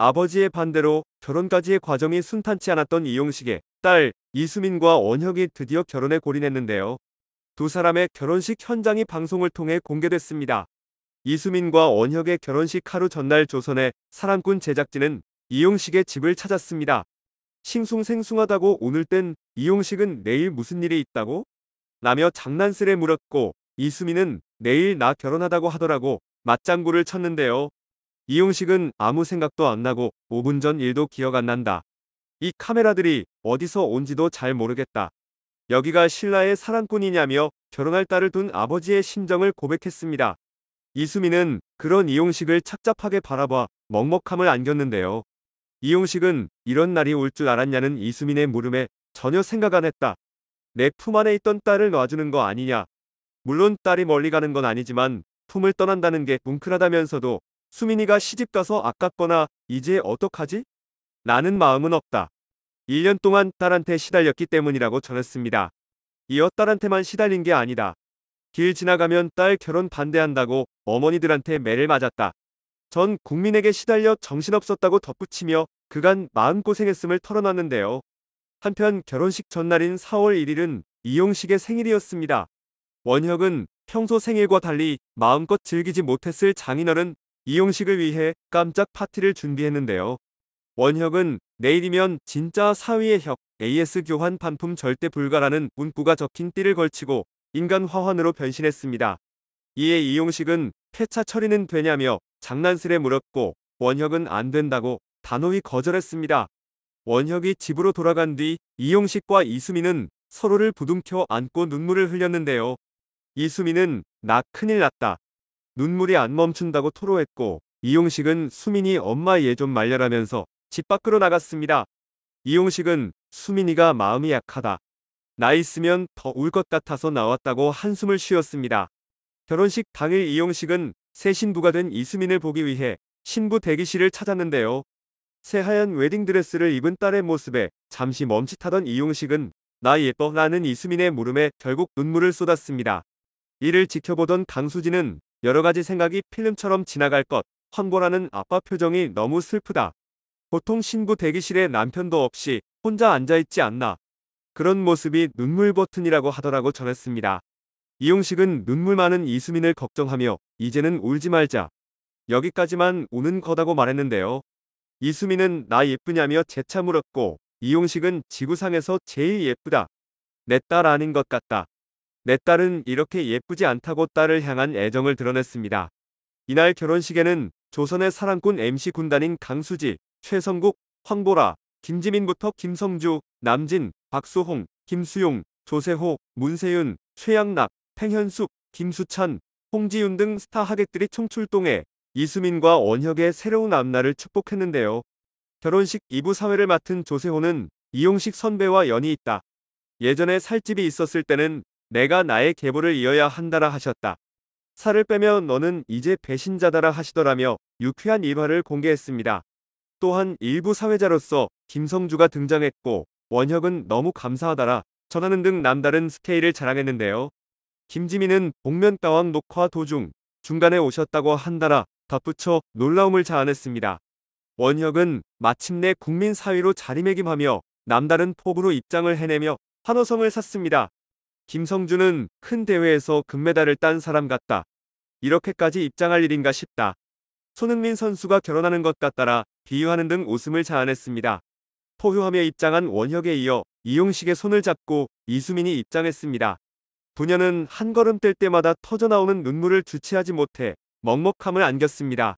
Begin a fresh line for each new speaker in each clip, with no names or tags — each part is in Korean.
아버지의 반대로 결혼까지의 과정이 순탄치 않았던 이용식의 딸 이수민과 원혁이 드디어 결혼에 골인했는데요. 두 사람의 결혼식 현장이 방송을 통해 공개됐습니다. 이수민과 원혁의 결혼식 하루 전날 조선의 사랑꾼 제작진은 이용식의 집을 찾았습니다. 싱숭생숭하다고 오늘 땐 이용식은 내일 무슨 일이 있다고? 라며 장난스레 물었고 이수민은 내일 나 결혼하다고 하더라고 맞장구를 쳤는데요. 이용식은 아무 생각도 안 나고 5분 전 일도 기억 안 난다. 이 카메라들이 어디서 온지도 잘 모르겠다. 여기가 신라의 사랑꾼이냐며 결혼할 딸을 둔 아버지의 심정을 고백했습니다. 이수민은 그런 이용식을 착잡하게 바라봐 먹먹함을 안겼는데요. 이용식은 이런 날이 올 줄 알았냐는 이수민의 물음에 전혀 생각 안 했다. 내 품 안에 있던 딸을 놔주는 거 아니냐. 물론 딸이 멀리 가는 건 아니지만 품을 떠난다는 게 뭉클하다면서도 수민이가 시집가서 아깝거나 이제 어떡하지? 라는 마음은 없다. 1년 동안 딸한테 시달렸기 때문이라고 전했습니다. 이어 딸한테만 시달린 게 아니다. 길 지나가면 딸 결혼 반대한다고 어머니들한테 매를 맞았다. 전 국민에게 시달려 정신없었다고 덧붙이며 그간 마음고생했음을 털어놨는데요. 한편 결혼식 전날인 4월 1일은 이용식의 생일이었습니다. 원혁은 평소 생일과 달리 마음껏 즐기지 못했을 장인어른 이용식을 위해 깜짝 파티를 준비했는데요. 원혁은 내일이면 진짜 사위의 혁 AS 교환 반품 절대 불가라는 문구가 적힌 띠를 걸치고 인간 화환으로 변신했습니다. 이에 이용식은 폐차 처리는 되냐며 장난스레 물었고 원혁은 안 된다고 단호히 거절했습니다. 원혁이 집으로 돌아간 뒤 이용식과 이수민은 서로를 부둥켜 안고 눈물을 흘렸는데요. 이수민은 나 큰일 났다. 눈물이 안 멈춘다고 토로했고 이용식은 수민이 엄마 얘 좀 말려라면서 집 밖으로 나갔습니다. 이용식은 수민이가 마음이 약하다. 나 있으면 더 울 것 같아서 나왔다고 한숨을 쉬었습니다. 결혼식 당일 이용식은 새 신부가 된 이수민을 보기 위해 신부 대기실을 찾았는데요. 새하얀 웨딩드레스를 입은 딸의 모습에 잠시 멈칫하던 이용식은 나 예뻐 라는 이수민의 물음에 결국 눈물을 쏟았습니다. 이를 지켜보던 강수진은 여러 가지 생각이 필름처럼 지나갈 것. 환보라는 아빠 표정이 너무 슬프다. 보통 신부 대기실에 남편도 없이 혼자 앉아있지 않나. 그런 모습이 눈물 버튼이라고 하더라고 전했습니다. 이용식은 눈물 많은 이수민을 걱정하며 이제는 울지 말자. 여기까지만 우는 거다고 말했는데요. 이수민은 나 예쁘냐며 재차 물었고 이용식은 지구상에서 제일 예쁘다. 내 딸 아닌 것 같다. 내 딸은 이렇게 예쁘지 않다고 딸을 향한 애정을 드러냈습니다. 이날 결혼식에는 조선의 사랑꾼 MC 군단인 강수지, 최성국, 황보라, 김지민부터 김성주, 남진, 박수홍, 김수용, 조세호, 문세윤, 최양락, 팽현숙, 김수찬, 홍지윤 등 스타 하객들이 총출동해 이수민과 원혁의 새로운 앞날을 축복했는데요. 결혼식 2부 사회를 맡은 조세호는 이용식 선배와 연이 있다. 예전에 살집이 있었을 때는 내가 나의 계보를 이어야 한다라 하셨다. 살을 빼면 너는 이제 배신자다라 하시더라며 유쾌한 일화를 공개했습니다. 또한 일부 사회자로서 김성주가 등장했고 원혁은 너무 감사하다라 전하는 등 남다른 스케일을 자랑했는데요. 김지민은 복면가왕 녹화 도중 중간에 오셨다고 한다라 덧붙여 놀라움을 자아냈습니다. 원혁은 마침내 국민사위로 자리매김하며 남다른 포부로 입장을 해내며 환호성을 샀습니다. 김성준은 큰 대회에서 금메달을 딴 사람 같다. 이렇게까지 입장할 일인가 싶다. 손흥민 선수가 결혼하는 것 같다라 비유하는 등 웃음을 자아냈습니다. 포효하며 입장한 원혁에 이어 이용식의 손을 잡고 이수민이 입장했습니다. 부녀는 한 걸음 뗄 때마다 터져나오는 눈물을 주체하지 못해 먹먹함을 안겼습니다.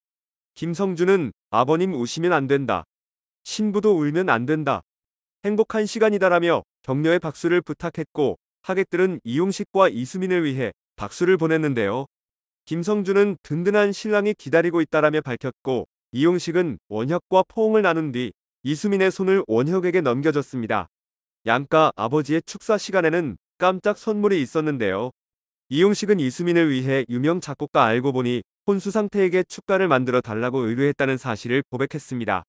김성준은 아버님 우시면 안 된다. 신부도 울면 안 된다. 행복한 시간이다라며 격려의 박수를 부탁했고 하객들은 이용식과 이수민을 위해 박수를 보냈는데요. 김성준은 든든한 신랑이 기다리고 있다라며 밝혔고 이용식은 원혁과 포옹을 나눈 뒤 이수민의 손을 원혁에게 넘겨줬습니다. 양가 아버지의 축사 시간에는 깜짝 선물이 있었는데요. 이용식은 이수민을 위해 유명 작곡가 알고 보니 혼수 상태에게 축가를 만들어 달라고 의뢰했다는 사실을 고백했습니다.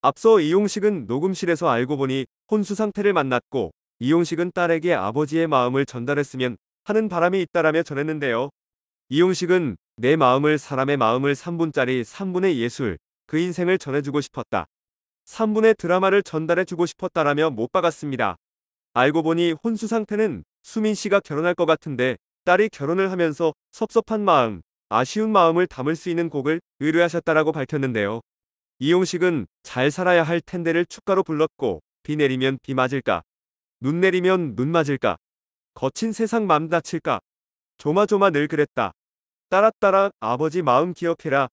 앞서 이용식은 녹음실에서 알고 보니 혼수 상태를 만났고 이용식은 딸에게 아버지의 마음을 전달했으면 하는 바람이 있다라며 전했는데요. 이용식은 내 마음을 사람의 마음을 3분짜리 3분의 예술, 그 인생을 전해주고 싶었다. 3분의 드라마를 전달해주고 싶었다라며 못 박았습니다. 알고 보니 혼수 상태는 수민 씨가 결혼할 것 같은데 딸이 결혼을 하면서 섭섭한 마음, 아쉬운 마음을 담을 수 있는 곡을 의뢰하셨다라고 밝혔는데요. 이용식은 잘 살아야 할 텐데를 축가로 불렀고 비 내리면 비 맞을까 눈 내리면 눈 맞을까? 거친 세상 맘 다칠까? 조마조마 늘 그랬다. 따라따라 아버지 마음 기억해라.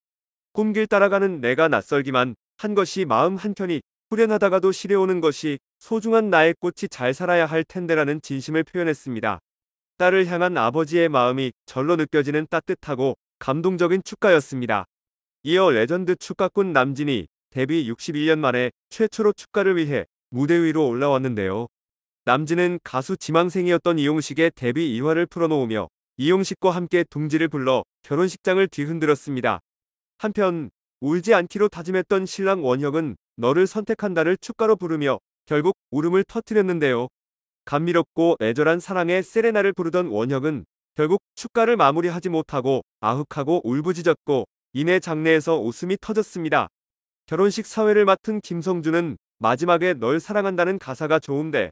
꿈길 따라가는 내가 낯설기만 한 것이 마음 한켠이 후련하다가도 시려오는 것이 소중한 나의 꽃이 잘 살아야 할 텐데라는 진심을 표현했습니다. 딸을 향한 아버지의 마음이 절로 느껴지는 따뜻하고 감동적인 축가였습니다. 이어 레전드 축가꾼 남진이 데뷔 61년 만에 최초로 축가를 위해 무대 위로 올라왔는데요. 남진은 가수 지망생이었던 이용식의 데뷔 2화를 풀어놓으며 이용식과 함께 둥지를 불러 결혼식장을 뒤흔들었습니다. 한편 울지 않기로 다짐했던 신랑 원혁은 너를 선택한다를 축가로 부르며 결국 울음을 터뜨렸는데요. 감미롭고 애절한 사랑의 세레나를 부르던 원혁은 결국 축가를 마무리하지 못하고 아흑하고 울부짖었고 이내 장례에서 웃음이 터졌습니다. 결혼식 사회를 맡은 김성준은 마지막에 널 사랑한다는 가사가 좋은데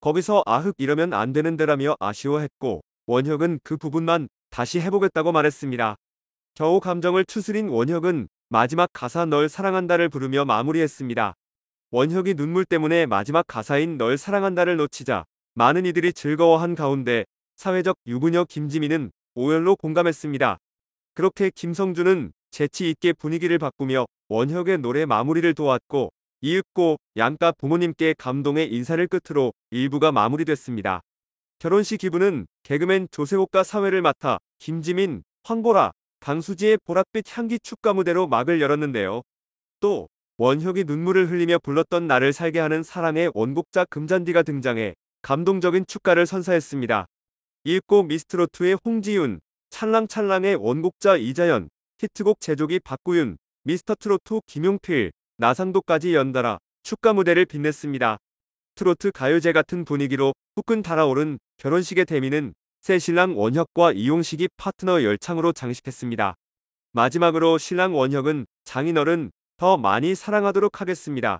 거기서 아흑 이러면 안 되는데라며 아쉬워했고 원혁은 그 부분만 다시 해보겠다고 말했습니다. 겨우 감정을 추스린 원혁은 마지막 가사 널 사랑한다를 부르며 마무리했습니다. 원혁이 눈물 때문에 마지막 가사인 널 사랑한다를 놓치자 많은 이들이 즐거워한 가운데 사회적 유부녀 김지민은 오열로 공감했습니다. 그렇게 김성준은 재치 있게 분위기를 바꾸며 원혁의 노래 마무리를 도왔고 이윽고 양가 부모님께 감동의 인사를 끝으로 일부가 마무리됐습니다. 결혼식 기부는 개그맨 조세호과 사회를 맡아 김지민, 황보라, 강수지의 보랏빛 향기 축가 무대로 막을 열었는데요. 또 원혁이 눈물을 흘리며 불렀던 나를 살게 하는 사랑의 원곡자 금잔디가 등장해 감동적인 축가를 선사했습니다. 읽고 미스트로트의 홍지윤, 찰랑찰랑의 원곡자 이자연, 히트곡 제조기 박구윤, 미스터트로트 김용필, 나상도까지 연달아 축가 무대를 빛냈습니다. 트로트 가요제 같은 분위기로 후끈 달아오른 결혼식의 대미는 새 신랑 원혁과 이용식이 파트너 열창으로 장식했습니다. 마지막으로 신랑 원혁은 장인어른 더 많이 사랑하도록 하겠습니다.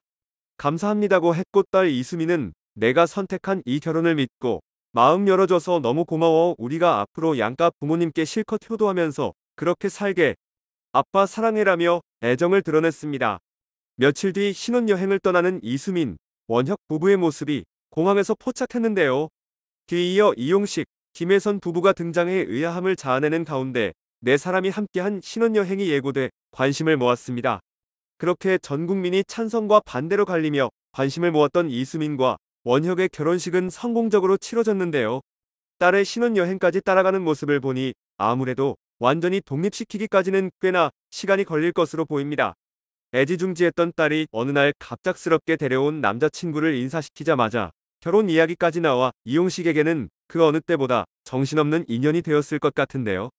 감사합니다고 했고 딸 이수미는 내가 선택한 이 결혼을 믿고 마음 열어줘서 너무 고마워 우리가 앞으로 양가 부모님께 실컷 효도하면서 그렇게 살게 아빠 사랑해라며 애정을 드러냈습니다. 며칠 뒤 신혼여행을 떠나는 이수민, 원혁 부부의 모습이 공항에서 포착했는데요. 뒤이어 이용식, 김혜선 부부가 등장해 의아함을 자아내는 가운데 네 사람이 함께한 신혼여행이 예고돼 관심을 모았습니다. 그렇게 전 국민이 찬성과 반대로 갈리며 관심을 모았던 이수민과 원혁의 결혼식은 성공적으로 치러졌는데요. 딸의 신혼여행까지 따라가는 모습을 보니 아무래도 완전히 독립시키기까지는 꽤나 시간이 걸릴 것으로 보입니다. 애지중지했던 딸이 어느 날 갑작스럽게 데려온 남자친구를 인사시키자마자 결혼 이야기까지 나와 이용식에게는 그 어느 때보다 정신없는 인연이 되었을 것 같은데요.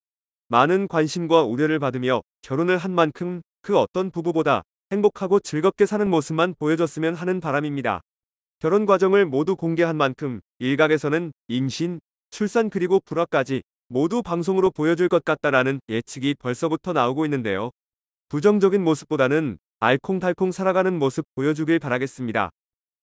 많은 관심과 우려를 받으며 결혼을 한 만큼 그 어떤 부부보다 행복하고 즐겁게 사는 모습만 보여줬으면 하는 바람입니다. 결혼 과정을 모두 공개한 만큼 일각에서는 임신, 출산 그리고 불화까지 모두 방송으로 보여줄 것 같다라는 예측이 벌써부터 나오고 있는데요. 부정적인 모습보다는 알콩달콩 살아가는 모습 보여주길 바라겠습니다.